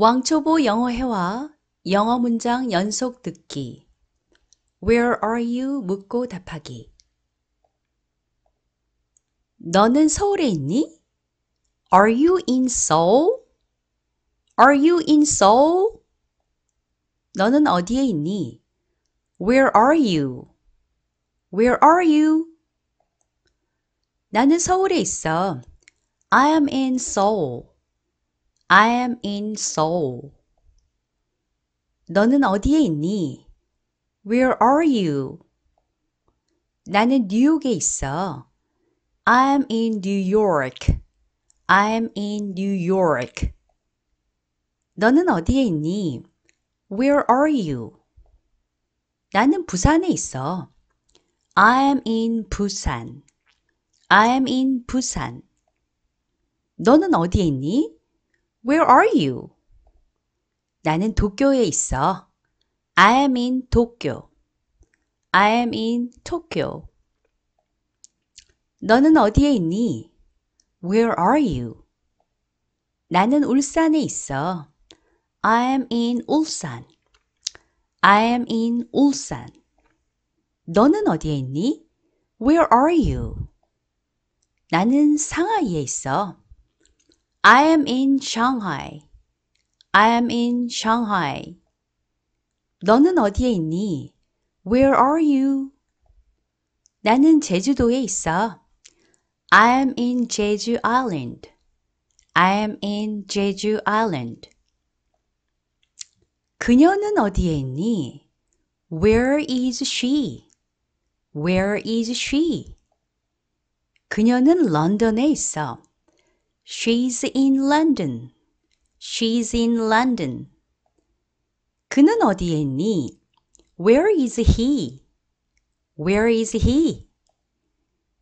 왕초보 영어회화 영어 문장 연속 듣기 Where are you? 묻고 답하기 너는 서울에 있니? Are you in Seoul? Are you in Seoul? 너는 어디에 있니? Where are you? Where are you? 나는 서울에 있어. I am in Seoul. I am in Seoul. 너는 어디에 있니? Where are you? 나는 뉴욕에 있어. I'm in New York. I'm in New York. 너는 어디에 있니? Where are you? 나는 부산에 있어. I'm in Busan. I'm in Busan. 너는 어디에 있니? Where are you? 나는 도쿄에 있어. I am in 도쿄. I am in Tokyo. 너는 어디에 있니? Where are you? 나는 울산에 있어. I am in 울산. I am in 울산. 너는 어디에 있니? Where are you? 나는 상하이에 있어. I am in Shanghai. I am in Shanghai. 너는 어디에 있니? Where are you? 나는 제주도에 있어. I am in Jeju Island. I am in Jeju Island. 그녀는 어디에 있니? Where is she? Where is she? 그녀는 런던에 있어. She's in London. She's in London. 그는 어디에 있니? Where is he? Where is he?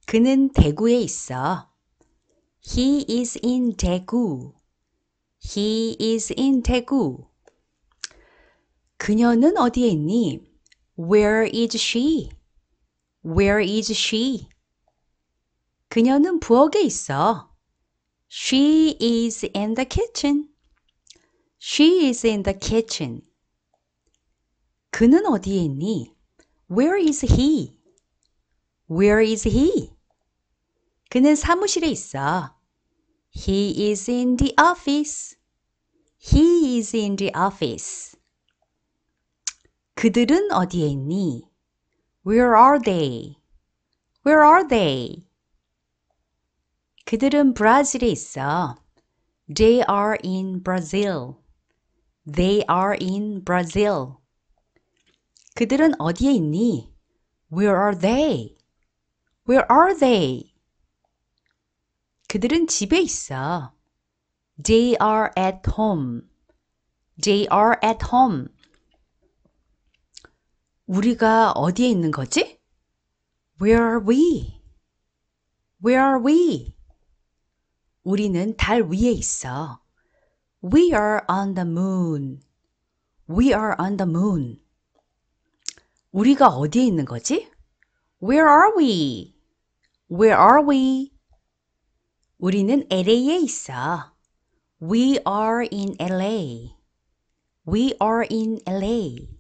그는 대구에 있어. He is in 대구. He is in 대구. 그녀는 어디에 있니? Where is she? Where is she? 그녀는 부엌에 있어. She is in the kitchen. She is in the kitchen. 그는 어디에 있니? Where is he? Where is he? 그는 사무실에 있어. He is in the office. He is in the office. 그들은 어디에 있니? Where are they? Where are they? 그들은 브라질에 있어. They are in Brazil. They are in Brazil. 그들은 어디에 있니? Where are they? Where are they? 그들은 집에 있어. They are at home. They are at home. 우리가 어디에 있는 거지? Where are we? Where are we? 우리는 달 위에 있어. We are on the moon. We are on the moon. 우리가 어디에 있는 거지? Where are we? Where are we? 우리는 LA에 있어. We are in LA. We are in LA.